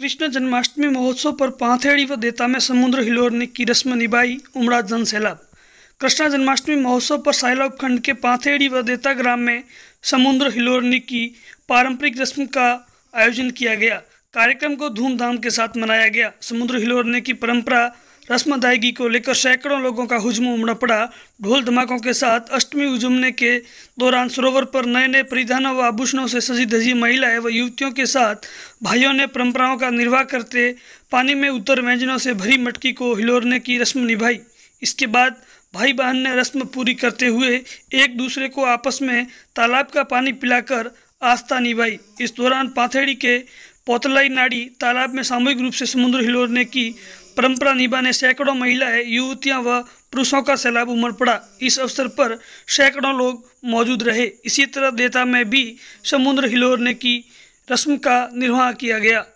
कृष्ण जन्माष्टमी महोत्सव पर पांथेड़ी व देता में समुद्र हिलोरने की रस्म निभाई उमड़ा जन सैलाब कृष्णा जन्माष्टमी महोत्सव पर साइला उपखंड के पांथेड़ी व देता ग्राम में समुद्र हिलोरने की पारंपरिक रस्म का आयोजन किया गया कार्यक्रम को धूमधाम के साथ मनाया गया समुद्र हिलोरने की परंपरा रस्म अदायगी को लेकर सैकड़ों लोगों का हुजम उमड़ पड़ा ढोल धमाकों के साथ अष्टमी उजुमने के दौरान सरोवर पर नए नए परिधानों व आभूषणों से सजी धजी महिलाएं व युवतियों के साथ भाइयों ने परंपराओं का निर्वाह करते पानी में उतर व्यंजनों से भरी मटकी को हिलोरने की रस्म निभाई इसके बाद भाई बहन ने रस्म पूरी करते हुए एक दूसरे को आपस में तालाब का पानी पिलाकर आस्था निभाई इस दौरान पाथेड़ी के पोतलाई नाड़ी तालाब में सामूहिक रूप से समुद्र हिलोरने की परंपरा निभाने सैकड़ों महिलाएं युवतियां व पुरुषों का सैलाब उमड़ पड़ा इस अवसर पर सैकड़ों लोग मौजूद रहे इसी तरह देता में भी समुद्र हिलोरने की रस्म का निर्वाह किया गया